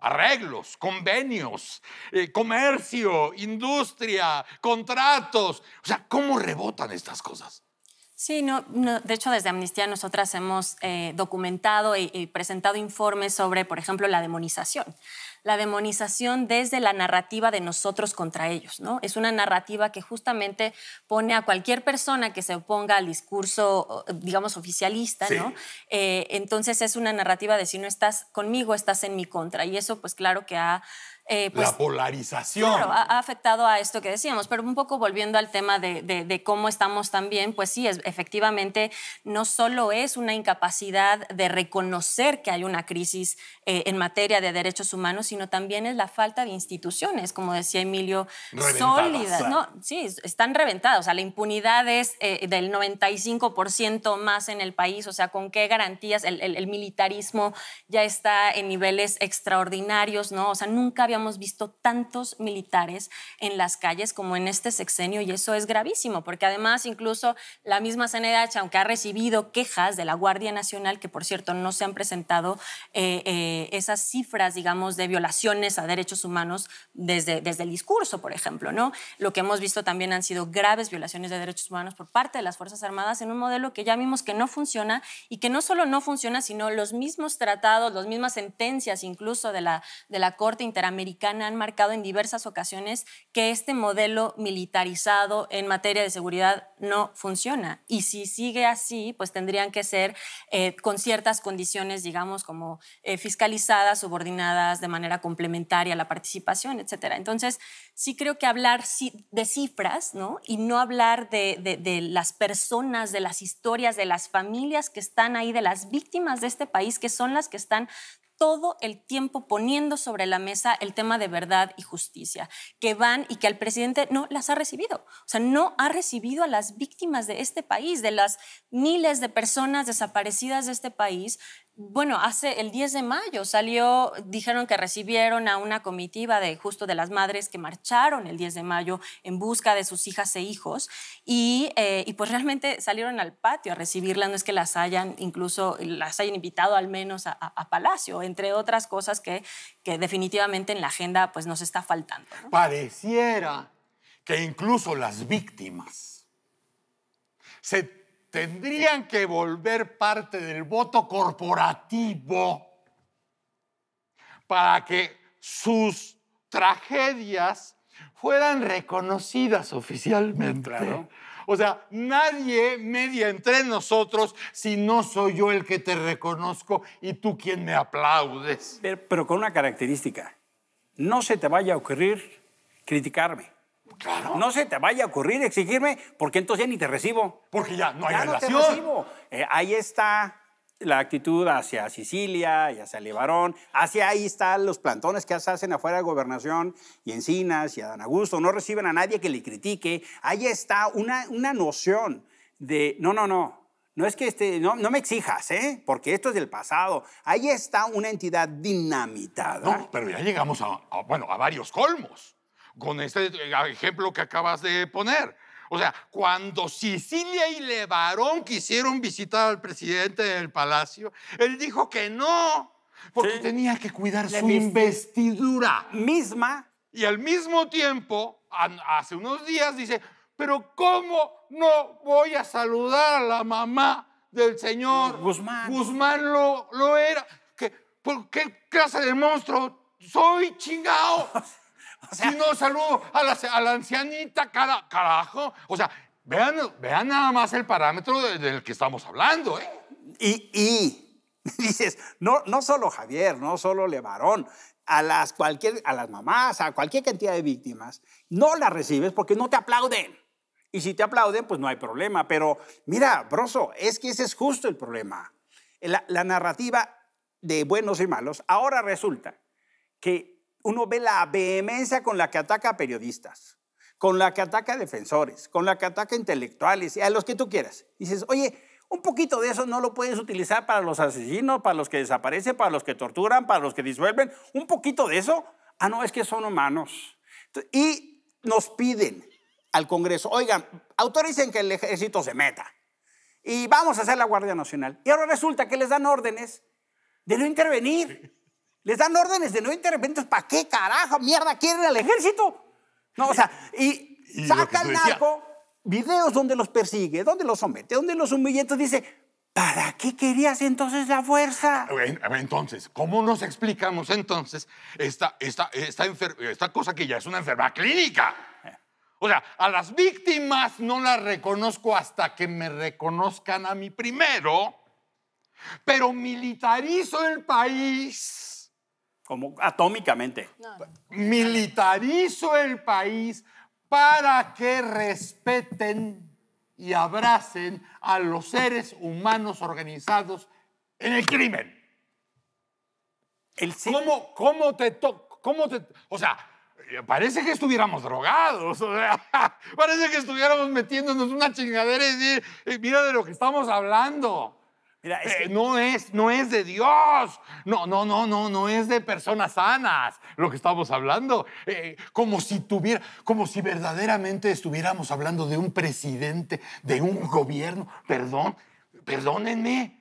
arreglos, convenios, eh, comercio, industria, contratos. O sea, ¿cómo rebotan estas cosas? Sí, no, de hecho desde Amnistía nosotras hemos eh, documentado y, presentado informes sobre, por ejemplo, la demonización. La demonización desde la narrativa de nosotros contra ellos, ¿no? Es una narrativa que justamente pone a cualquier persona que se oponga al discurso, eh, digamos, oficialista, ¿no? Eh, entonces es una narrativa de si no estás conmigo, estás en mi contra. Y eso, pues claro que ha eh, la pues, polarización. ha, afectado a esto que decíamos, pero un poco volviendo al tema de, cómo estamos también, pues sí, es, efectivamente, no solo es una incapacidad de reconocer que hay una crisis eh, en materia de derechos humanos, sino también es la falta de instituciones, como decía Emilio, sólidas. ¿no? Sí, están reventadas. O sea, la impunidad es eh, del 95% más en el país. O sea, ¿con qué garantías? El, militarismo ya está en niveles extraordinarios, ¿no? O sea, nunca había hemos visto tantos militares en las calles como en este sexenio y eso es gravísimo, porque además incluso la misma CNDH, aunque ha recibido quejas de la Guardia Nacional, que por cierto no se han presentado eh, eh, esas cifras, digamos, de violaciones a derechos humanos desde, desde el discurso, por ejemplo, ¿no? Lo que hemos visto también han sido graves violaciones de derechos humanos por parte de las Fuerzas Armadas en un modelo que ya vimos que no funciona y que no solo no funciona, sino los mismos tratados, las mismas sentencias incluso de la, de la Corte Interamericana, han marcado en diversas ocasiones que este modelo militarizado en materia de seguridad no funciona. Y si sigue así, pues tendrían que ser eh, con ciertas condiciones, digamos, como eh, fiscalizadas, subordinadas de manera complementaria a la participación, etcétera. Entonces, sí creo que hablar de cifras, ¿no? Y no hablar de, de las personas, de las historias, de las familias que están ahí, de las víctimas de este país, que son las que están todo el tiempo poniendo sobre la mesa el tema de verdad y justicia, que van y que al presidente no las ha recibido. O sea, no ha recibido a las víctimas de este país, de las miles de personas desaparecidas de este país. Bueno, hace el 10 de mayo salió, dijeron que recibieron a una comitiva de justo de las madres que marcharon el 10 de mayo en busca de sus hijas e hijos y, eh, y pues realmente salieron al patio a recibirlas, no es que las hayan incluso, las hayan invitado al menos a, Palacio entre otras cosas que, que definitivamente en la agenda pues, nos está faltando. Pareciera que incluso las víctimas se tendrían que volver parte del voto corporativo para que sus tragedias fueran reconocidas oficialmente. O sea, nadie media entre nosotros si no soy yo el que te reconozco y tú quien me aplaudes. Pero, con una característica. No se te vaya a ocurrir criticarme. Claro. No se te vaya a ocurrir exigirme porque entonces ya ni te recibo. Porque ya no hay ya relación. No te recibo. Eh, ahí está la actitud hacia Sicilia y hacia Levarón, hacia ahí están los plantones que se hacen afuera de Gobernación y Encinas y a Augusto, no reciben a nadie que le critique, ahí está una, una noción de, no, no, no, no es que este, no, me exijas, ¿eh? Porque esto es del pasado. Ahí está una entidad dinamitada. No, pero ya llegamos a bueno, a varios colmos. Con este eh, ejemplo que acabas de poner. O sea, cuando Sicilia y Levarón quisieron visitar al presidente del palacio, él dijo que no, porque tenía que cuidar su investidura. Misma. Y al mismo tiempo, hace unos días dice, pero ¿cómo no voy a saludar a la mamá del señor Guzmán? Guzmán lo, era. ¿Por qué clase de monstruo soy chingao? si no, saludo a la, ancianita, carajo. O sea, vean, vean nada más el parámetro del que estamos hablando, ¿eh? Y, dices, no, no solo Javier, no solo Levarón, a las, cualquier, a las mamás, a cualquier cantidad de víctimas, no las recibes porque no te aplauden. Y si te aplauden, pues no hay problema. Pero mira, Broso, es que ese es justo el problema. La, la narrativa de buenos y malos, ahora resulta que uno ve la vehemencia con la que ataca a periodistas, con la que ataca a defensores, con la que ataca a intelectuales, a los que tú quieras. Dices, oye, un poquito de eso no lo puedes utilizar para los asesinos, para los que desaparecen, para los que torturan, para los que disuelven. Un poquito de eso. Ah, no, es que son humanos. Y nos piden al Congreso, oigan, autoricen que el ejército se meta. Y vamos a hacer la Guardia Nacional. Y ahora resulta que les dan órdenes de no intervenir. Les dan órdenes de no intervenir. ¿Para qué carajo mierda quieren al ejército? No, o sea, y, saca el narco videos donde los persigue, donde los somete, donde los humilla. Entonces dice, ¿Para qué querías entonces la fuerza? Entonces, ¿cómo nos explicamos entonces esta, esta, esta, esta, cosa que ya es una enfermedad clínica? O sea, a las víctimas no las reconozco hasta que me reconozcan a mí primero, pero militarizo el país como atómicamente. Militarizo el país para que respeten y abracen a los seres humanos organizados en el crimen. ¿Cómo, te cómo te O sea, parece que estuviéramos drogados, parece que estuviéramos metiéndonos una chingadera y decir, eh, mira de lo que estamos hablando. Eh, no, es, no es de Dios, no, no, no, no, no es de personas sanas lo que estamos hablando. Eh, como, si tuviera, como si verdaderamente estuviéramos hablando de un presidente, de un gobierno. Perdón, perdónenme,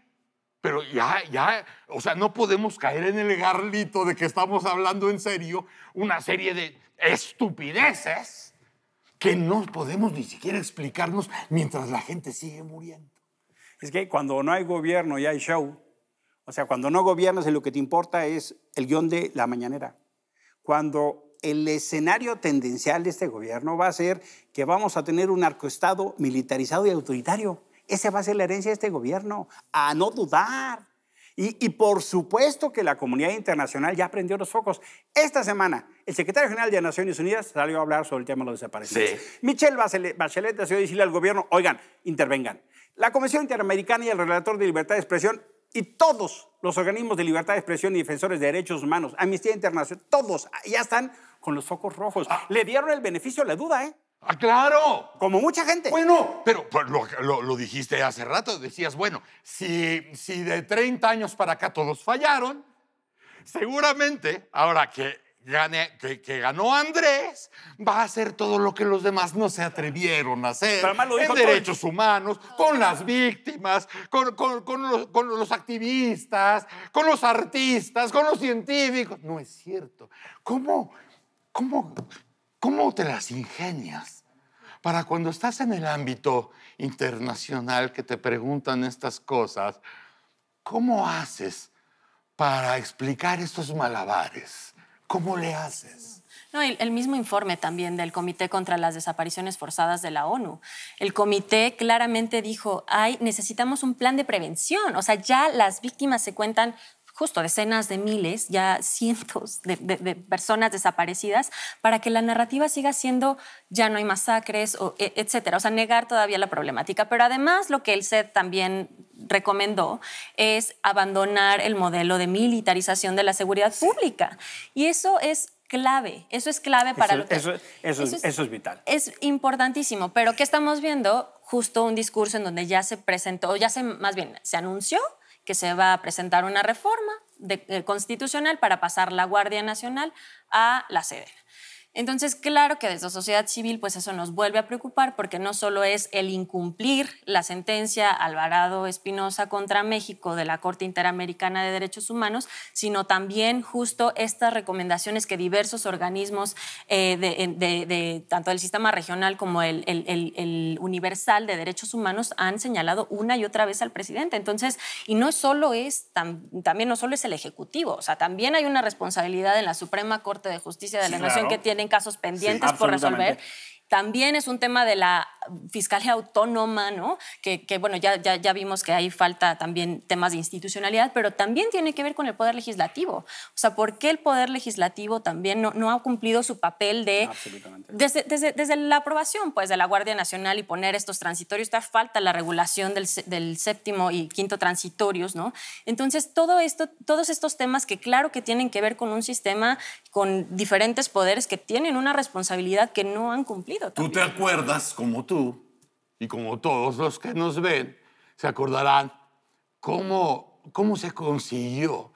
pero ya, ya, o sea, no podemos caer en el garlito de que estamos hablando en serio una serie de estupideces que no podemos ni siquiera explicarnos mientras la gente sigue muriendo. Es que cuando no hay gobierno y hay show, o sea, cuando no gobiernas y lo que te importa es el guión de la mañanera. Cuando el escenario tendencial de este gobierno va a ser que vamos a tener un narcoestado militarizado y autoritario. Esa va a ser la herencia de este gobierno, a no dudar. Y, por supuesto que la comunidad internacional ya prendió los focos. Esta semana, el secretario general de Naciones Unidas salió a hablar sobre el tema de los desaparecidos. Sí. Michelle Bachelet decidió decirle al gobierno, oigan, intervengan. La Comisión Interamericana y el Relator de Libertad de Expresión y todos los organismos de libertad de expresión y defensores de derechos humanos, Amnistía Internacional, todos ya están con los focos rojos. Ah. Le dieron el beneficio a la duda, ¿eh? Ah, claro. Como mucha gente. Bueno, pero lo, dijiste hace rato, decías, bueno, si, si de 30 años para acá todos fallaron, seguramente ahora que que, que, ganó Andrés va a hacer todo lo que los demás no se atrevieron a hacer en derechos humanos, con las víctimas, con, con, los, con, los, activistas, con los artistas, con los científicos. No es cierto. ¿Cómo, cómo, cómo te las ingenias? Para cuando estás en el ámbito internacional que te preguntan estas cosas, ¿cómo haces para explicar estos malabares? ¿Cómo le haces? No, el, mismo informe también del Comité contra las Desapariciones Forzadas de la ONU. El comité claramente dijo, Ay, necesitamos un plan de prevención. O sea, ya las víctimas se cuentan justo decenas de miles, ya cientos de, personas desaparecidas, para que la narrativa siga siendo ya no hay masacres, o, e, etcétera. O sea, negar todavía la problemática. Pero además, lo que el SED también recomendó es abandonar el modelo de militarización de la seguridad pública. Y eso es clave, eso es clave para eso, lo Eso, es, vital. Es importantísimo, pero ¿qué estamos viendo? Justo un discurso en donde ya se presentó, ya se, más bien, se anunció que se va a presentar una reforma eh, constitucional para pasar la Guardia Nacional a la sede. Entonces, claro que desde sociedad civil, pues eso nos vuelve a preocupar porque no solo es el incumplir la sentencia Alvarado Espinosa contra México de la Corte Interamericana de Derechos Humanos, sino también justo estas recomendaciones que diversos organismos eh, de, tanto del sistema regional como el, universal de derechos humanos han señalado una y otra vez al presidente. Entonces, y no solo es, también no solo es el Ejecutivo, o sea, también hay una responsabilidad en la Suprema Corte de Justicia de la Nación que tiene casos pendientes por resolver. También es un tema de la fiscalía autónoma, ¿no? Que, bueno, ya, ya, vimos que hay falta también temas de institucionalidad, pero también tiene que ver con el poder legislativo. O sea, ¿por qué el poder legislativo también no, ha cumplido su papel de. Desde, la aprobación, pues, de la Guardia Nacional y poner estos transitorios, está falta la regulación del, del, séptimo y quinto transitorios, ¿no? Entonces, todo esto, todos estos temas que, claro que tienen que ver con un sistema con diferentes poderes que tienen una responsabilidad que no han cumplido. Tú te acuerdas, como tú, y como todos los que nos ven, se acordarán cómo, cómo se consiguió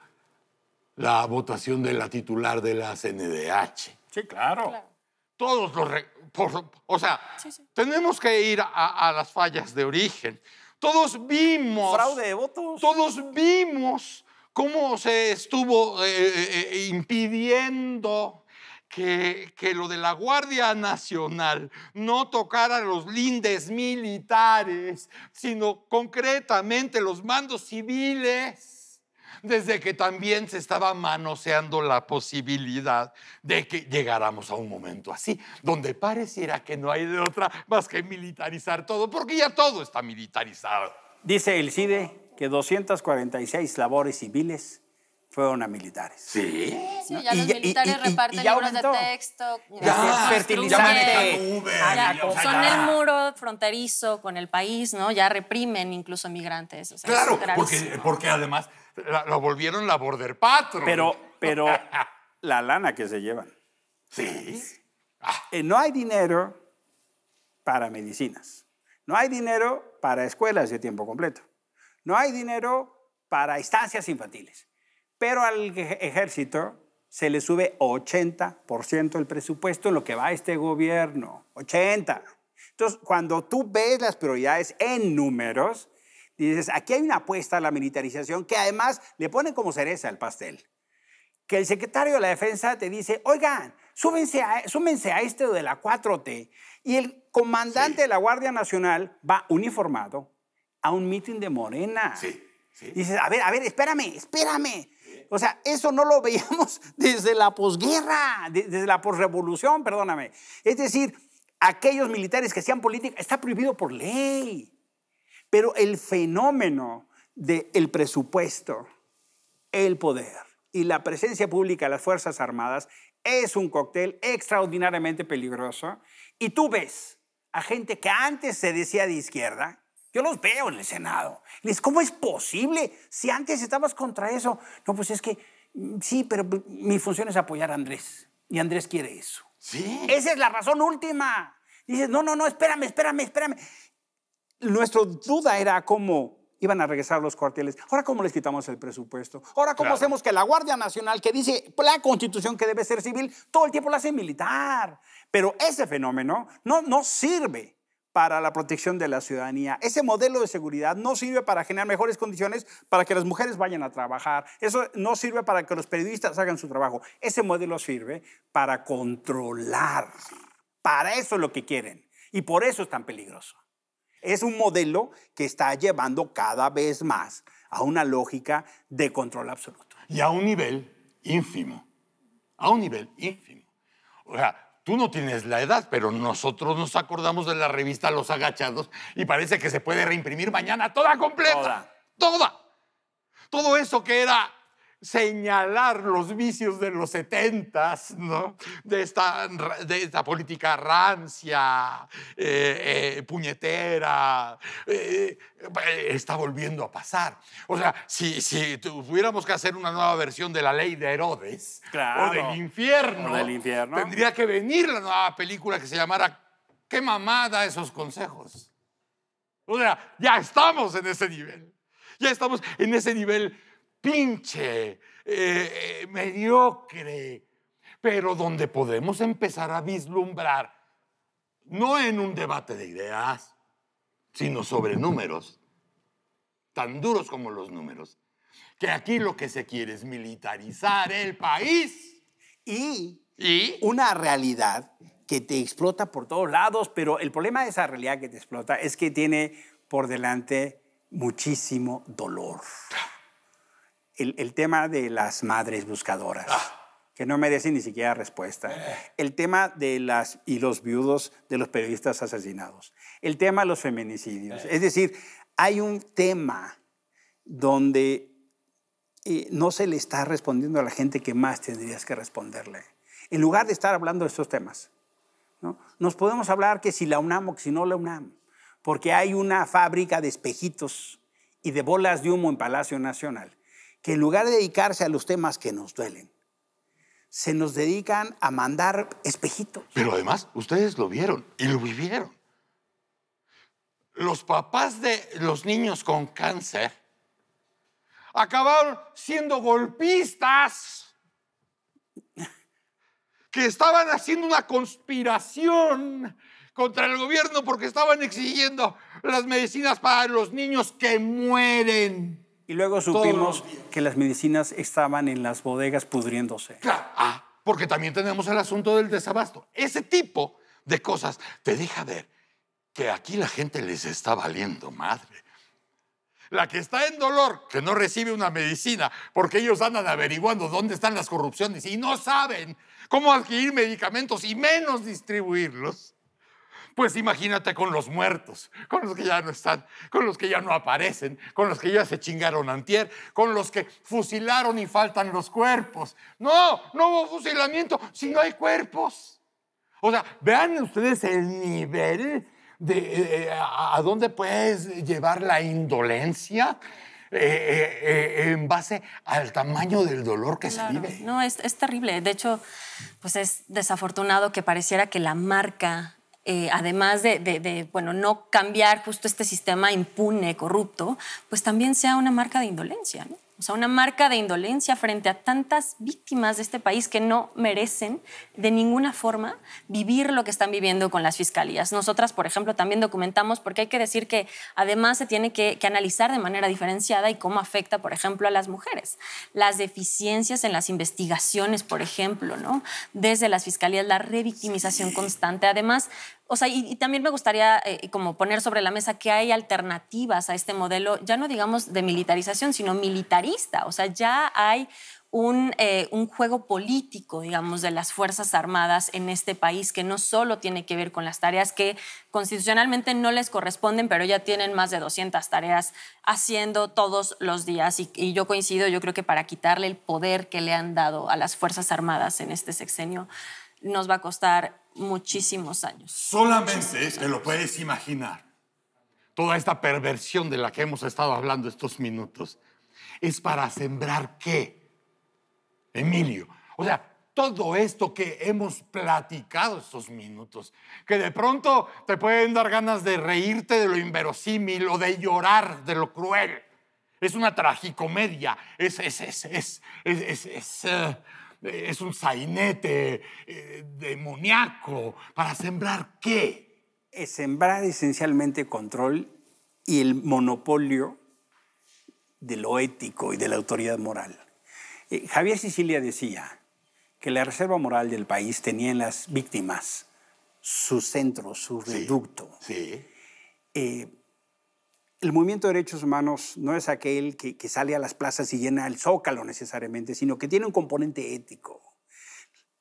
la votación de la titular de la CNDH. Sí, claro. Todos los... o sea, tenemos que ir a, a las fallas de origen. Todos vimos. Fraude de votos. Todos vimos cómo se estuvo eh, eh, eh, impidiendo que, que, lo de la Guardia Nacional no tocara los lindes militares, sino concretamente los mandos civiles, desde que también se estaba manoseando la posibilidad de que llegáramos a un momento así, donde pareciera que no hay de otra más que militarizar todo, porque ya todo está militarizado. Dice el CIDE que 246 labores civiles fueron a militares. Sí. ya los militares reparten libros de texto, ya, son el muro fronterizo con el país, ¿no? Ya reprimen incluso migrantes. claro, porque, además lo volvieron la border patrol. Pero, pero la lana que se llevan. Sí. Ah. Eh, no hay dinero para medicinas. No hay dinero para escuelas de tiempo completo. No hay dinero para instancias infantiles, pero al ejército se le sube 80% el presupuesto en lo que va a este gobierno, 80. Entonces, cuando tú ves las prioridades en números, dices, aquí hay una apuesta a la militarización que además le pone como cereza al pastel. Que el secretario de la Defensa te dice, oigan, a, súmense a este de la 4T. Y el comandante de la Guardia Nacional va uniformado, a un mitin de Morena. Sí, dices, a ver, a ver, espérame, espérame. O sea, eso no lo veíamos desde la posguerra, desde la posrevolución, perdóname. Es decir, aquellos militares que sean políticos está prohibido por ley. Pero el fenómeno del el presupuesto, el poder y la presencia pública de las Fuerzas Armadas es un cóctel extraordinariamente peligroso. Y tú ves a gente que antes se decía de izquierda, yo los veo en el Senado. Les, ¿cómo es posible? Si antes estabas contra eso. No, pues es que mm, sí, pero mi función es apoyar a Andrés. Y Andrés quiere eso. Sí. Esa es la razón última. Dices, no, no, no, espérame, espérame, espérame. Nuestra duda era cómo iban a regresar los cuarteles. Ahora, ¿cómo les quitamos el presupuesto? Ahora, ¿cómo hacemos que la Guardia Nacional, que dice la Constitución que debe ser civil, todo el tiempo la hace militar? Pero ese fenómeno no, no sirve para la protección de la ciudadanía. Ese modelo de seguridad no sirve para generar mejores condiciones para que las mujeres vayan a trabajar. Eso no sirve para que los periodistas hagan su trabajo. Ese modelo sirve para controlar. Para eso es lo que quieren. Y por eso es tan peligroso. Es un modelo que está llevando cada vez más a una lógica de control absoluto. Y a un nivel ínfimo. A un nivel ínfimo. O sea, Tú no tienes la edad, pero nosotros nos acordamos de la revista Los Agachados y parece que se puede reimprimir mañana toda completa. Toda. Todo eso que era señalar los vicios de los setentas, ¿no? De esta, política rancia, eh, eh, puñetera, eh, está volviendo a pasar. O sea, si, tuviéramos que hacer una nueva versión de la ley de Herodes o del infierno, del infierno, tendría que venir la nueva película que se llamara ¿Qué mamada esos consejos? O sea, ya estamos en ese nivel. Ya estamos en ese nivel pinche, eh, eh, mediocre, pero donde podemos empezar a vislumbrar, no en un debate de ideas, sino sobre números, tan duros como los números, que aquí lo que se quiere es militarizar el país. ¿Y? una realidad que te explota por todos lados, pero el problema de esa realidad que te explota es que tiene por delante muchísimo dolor el, tema de las madres buscadoras. Ah. que no merecen ni siquiera respuesta. Eh. El tema de las y los viudos de los periodistas asesinados. El tema de los feminicidios. Eh. Es decir, hay un tema donde eh, no se le está respondiendo a la gente que más tendrías que responderle. En lugar de estar hablando de estos temas, ¿no? nos podemos hablar que si la UNAM o que si no la UNAM, porque hay una fábrica de espejitos y de bolas de humo en Palacio Nacional en lugar de dedicarse a los temas que nos duelen, se nos dedican a mandar espejitos. Pero además, ustedes lo vieron y lo vivieron. Los papás de los niños con cáncer acabaron siendo golpistas que estaban haciendo una conspiración contra el gobierno porque estaban exigiendo las medicinas para los niños que mueren. Y luego supimos que las medicinas estaban en las bodegas pudriéndose. ah, porque también tenemos el asunto del desabasto. Ese tipo de cosas te deja ver que aquí la gente les está valiendo madre. La que está en dolor, que no recibe una medicina, porque ellos andan averiguando dónde están las corrupciones y no saben cómo adquirir medicamentos y menos distribuirlos. Pues imagínate con los muertos, con los que ya no están, con los que ya no aparecen, con los que ya se chingaron antier, con los que fusilaron y faltan los cuerpos. No, no hubo fusilamiento si no hay cuerpos. O sea, vean ustedes el nivel de eh, eh, a dónde puedes llevar la indolencia. Eh, en base al tamaño del dolor que se vive. No, es, es, terrible. De hecho, pues es desafortunado que pareciera que la marca eh, además de, bueno, no cambiar justo este sistema impune, corrupto, pues también sea una marca de indolencia, O sea, una marca de indolencia frente a tantas víctimas de este país que no merecen de ninguna forma vivir lo que están viviendo con las fiscalías. Nosotras, por ejemplo, también documentamos, porque hay que decir que además se tiene que, que analizar de manera diferenciada y cómo afecta, por ejemplo, a las mujeres. Las deficiencias en las investigaciones, por ejemplo, ¿no? Desde las fiscalías, la revictimización constante. Además, o sea, y, también me gustaría eh, como poner sobre la mesa que hay alternativas a este modelo, ya no digamos de militarización, sino militarista. O sea, ya hay eh, un, juego político, digamos, de las Fuerzas Armadas en este país, que no solo tiene que ver con las tareas que constitucionalmente no les corresponden, pero ya tienen más de 200 tareas haciendo todos los días. y yo coincido, yo creo que para quitarle el poder que le han dado a las Fuerzas Armadas en este sexenio, nos va a costar muchísimos años. Solamente es que lo puedes imaginar. Toda esta perversión de la que hemos estado hablando estos minutos es para sembrar qué, Emilio. O sea, todo esto que hemos platicado estos minutos, que de pronto te pueden dar ganas de reírte de lo inverosímil o de llorar de lo cruel. Es una tragicomedia, es, es, es, es, es, es, eh, es un sainete eh, demoníaco. ¿Para sembrar qué? Es sembrar esencialmente control y el monopolio de lo ético y de la autoridad moral. Eh, Javier Sicilia decía que la reserva moral del país tenía en las víctimas su centro, su reducto. Eh, el movimiento de derechos humanos no es aquel que, sale a las plazas y llena el zócalo necesariamente, sino que tiene un componente ético.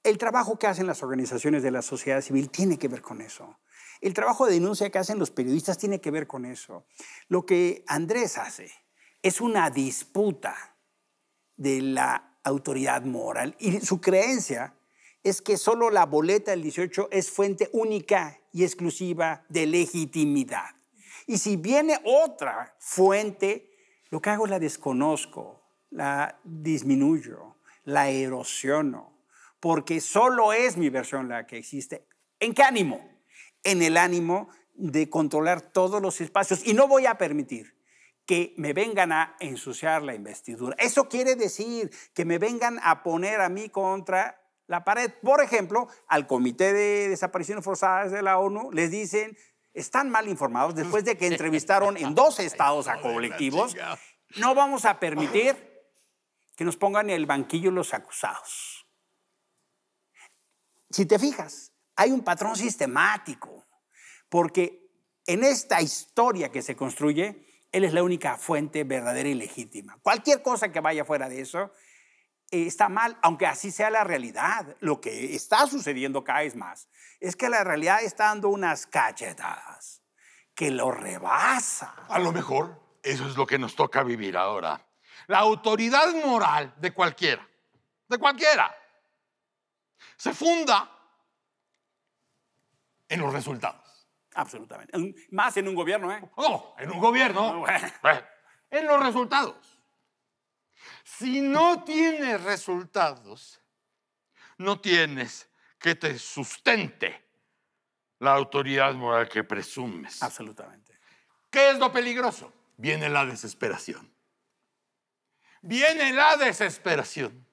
El trabajo que hacen las organizaciones de la sociedad civil tiene que ver con eso. El trabajo de denuncia que hacen los periodistas tiene que ver con eso. Lo que Andrés hace es una disputa de la autoridad moral y su creencia es que solo la boleta del 18 es fuente única y exclusiva de legitimidad. Y si viene otra fuente, lo que hago es la desconozco, la disminuyo, la erosiono, porque solo es mi versión la que existe. ¿En qué ánimo? En el ánimo de controlar todos los espacios y no voy a permitir que me vengan a ensuciar la investidura. Eso quiere decir que me vengan a poner a mí contra la pared. Por ejemplo, al Comité de Desapariciones Forzadas de la ONU les dicen, están mal informados después de que entrevistaron en dos estados a colectivos. No vamos a permitir que nos pongan en el banquillo los acusados. Si te fijas, hay un patrón sistemático, porque en esta historia que se construye, él es la única fuente verdadera y legítima. Cualquier cosa que vaya fuera de eso está mal, aunque así sea la realidad. Lo que está sucediendo cada vez más, es que la realidad está dando unas cachetadas que lo rebasa. A lo mejor eso es lo que nos toca vivir ahora. La autoridad moral de cualquiera, de cualquiera, se funda en los resultados. Absolutamente. Más en un gobierno, ¿eh? No, oh, en un gobierno. Ah, en los resultados. Si no tienes resultados, no tienes que te sustente la autoridad moral que presumes. Absolutamente. ¿Qué es lo peligroso? Viene la desesperación. Viene la desesperación.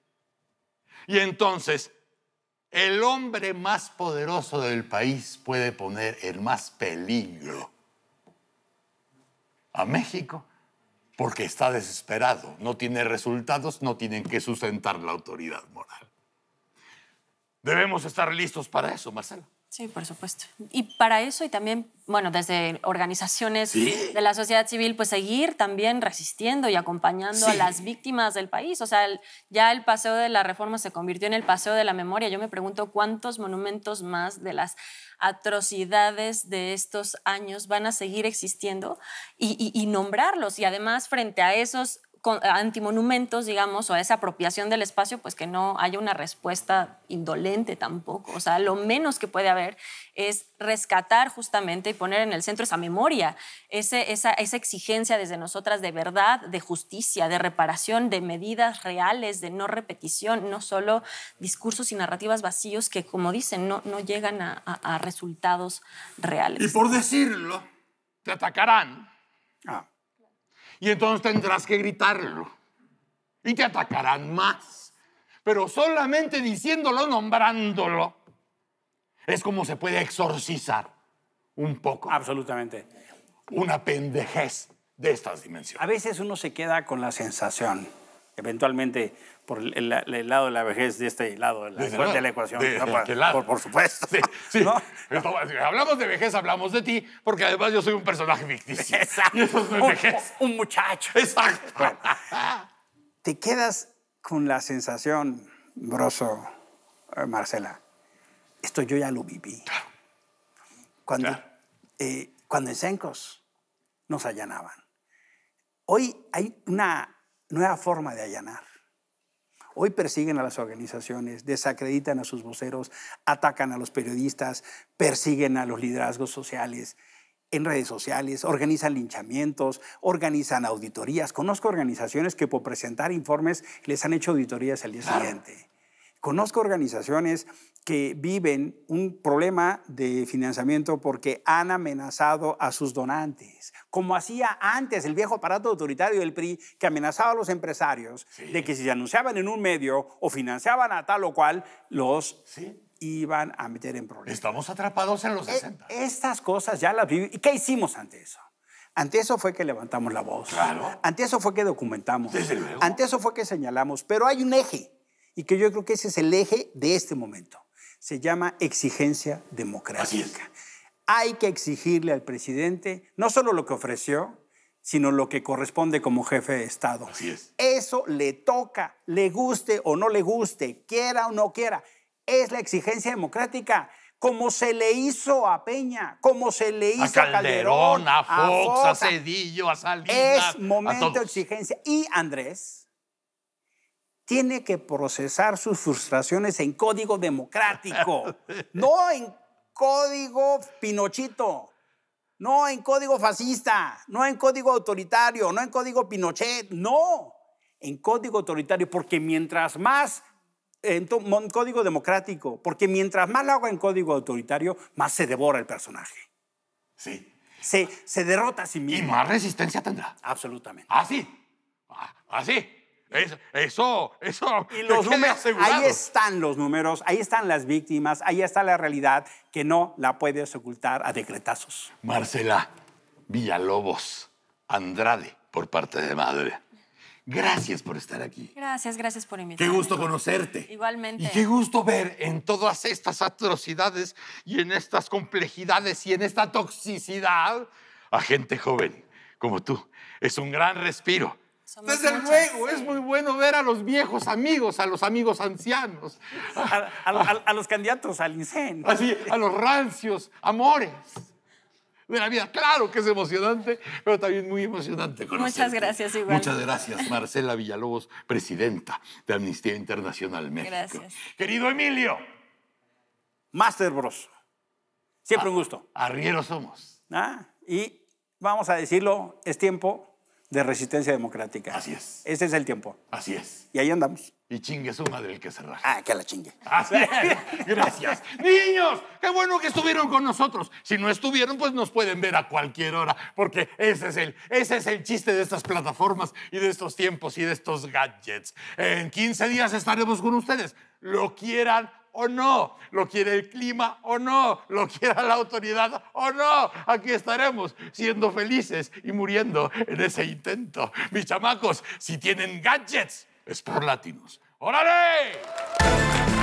Y entonces, el hombre más poderoso del país puede poner en más peligro a México porque está desesperado, no tiene resultados, no tienen que sustentar la autoridad moral. Debemos estar listos para eso, Marcelo. Sí, por supuesto. Y para eso y también, bueno, desde organizaciones de la sociedad civil, pues seguir también resistiendo y acompañando a las víctimas del país. O sea, ya el Paseo de la Reforma se convirtió en el Paseo de la Memoria. Yo me pregunto cuántos monumentos más de las atrocidades de estos años van a seguir existiendo y, y nombrarlos. Y además, frente a esos antimonumentos, digamos, o esa apropiación del espacio, pues que no haya una respuesta indolente tampoco. O sea, lo menos que puede haber es rescatar justamente y poner en el centro esa memoria, ese, esa, exigencia desde nosotras de verdad, de justicia, de reparación, de medidas reales, de no repetición, no solo discursos y narrativas vacíos que, como dicen, no, no llegan a, resultados reales. Y por decirlo, te atacarán. Ah. Y entonces tendrás que gritarlo. Y te atacarán más. Pero solamente diciéndolo, nombrándolo, es como se puede exorcizar un poco. Absolutamente. Una pendejez de estas dimensiones. A veces uno se queda con la sensación, eventualmente por el, lado de la vejez de este lado de la, ecuación. por, supuesto. hablamos de vejez, hablamos de ti, porque además yo soy un personaje ficticio. Exacto. un, muchacho. Exacto. te quedas con la sensación, broso, eh, Marcela, esto yo ya lo viví. Cuando, eh, cuando en Sencos nos allanaban. Hoy hay una nueva forma de allanar Hoy persiguen a las organizaciones, desacreditan a sus voceros, atacan a los periodistas, persiguen a los liderazgos sociales en redes sociales, organizan linchamientos, organizan auditorías. Conozco organizaciones que por presentar informes les han hecho auditorías al día siguiente. Conozco organizaciones que viven un problema de financiamiento porque han amenazado a sus donantes, como hacía antes el viejo aparato autoritario del PRI que amenazaba a los empresarios de que si se anunciaban en un medio o financiaban a tal o cual, los iban a meter en problemas. Estamos atrapados en los 60. E, estas cosas ya las vivimos. ¿Y qué hicimos ante eso? Ante eso fue que levantamos la voz. Ante eso fue que documentamos. Ante eso fue que señalamos. Pero hay un eje y que yo creo que ese es el eje de este momento. Se llama exigencia democrática. Hay que exigirle al presidente no solo lo que ofreció, sino lo que corresponde como jefe de Estado. Así es. Eso le toca, le guste o no le guste, quiera o no quiera. Es la exigencia democrática como se le hizo a Peña, como se le hizo a Calderón, a, Fox, a, Cedillo, a Salinas. Es momento de exigencia. Y Andrés, tiene que procesar sus frustraciones en código democrático, no en código pinochito, no en código fascista, no en código autoritario, no en código Pinochet, no, en código autoritario, porque mientras más, eh, en, código democrático, porque mientras más lo hago en código autoritario, más se devora el personaje. Sí. Se, se derrota a sí mismo. Y más resistencia tendrá. Absolutamente. Así. Ah, Así. Ah, ah, es, eso, eso. los números, ahí están los números, ahí están las víctimas, ahí está la realidad que no la puedes ocultar a decretazos. Marcela Villalobos Andrade, por parte de madre. Gracias por estar aquí. Gracias, gracias por invitarme. Qué gusto conocerte. Igualmente. Y qué gusto ver en todas estas atrocidades y en estas complejidades y en esta toxicidad a gente joven como tú. Es un gran respiro desde luego, es muy bueno ver a los viejos amigos, a los amigos ancianos. A, los candidatos al incendio. Así, a los rancios, amores de la vida. Claro que es emocionante, pero también muy emocionante. Conocerte. Muchas gracias, igual. Muchas gracias, Marcela Villalobos, presidenta de Amnistía Internacional México. Gracias. Querido Emilio. Master Bros. Siempre un ah, gusto. Arrieros somos. Ah, y vamos a decirlo, es tiempo de resistencia democrática. Así es. Ese es el tiempo. Así es. Y ahí andamos. Y chingue su madre el que se Ah, que la chingue. Así ah, es. Gracias. Niños, qué bueno que estuvieron con nosotros. Si no estuvieron, pues nos pueden ver a cualquier hora, porque ese es el, ese es el chiste de estas plataformas y de estos tiempos y de estos gadgets. En 15 días estaremos con ustedes. Lo quieran o no, lo quiere el clima o no, lo quiera la autoridad o no, aquí estaremos siendo felices y muriendo en ese intento. Mis chamacos, si tienen gadgets, es por latinos. ¡Órale!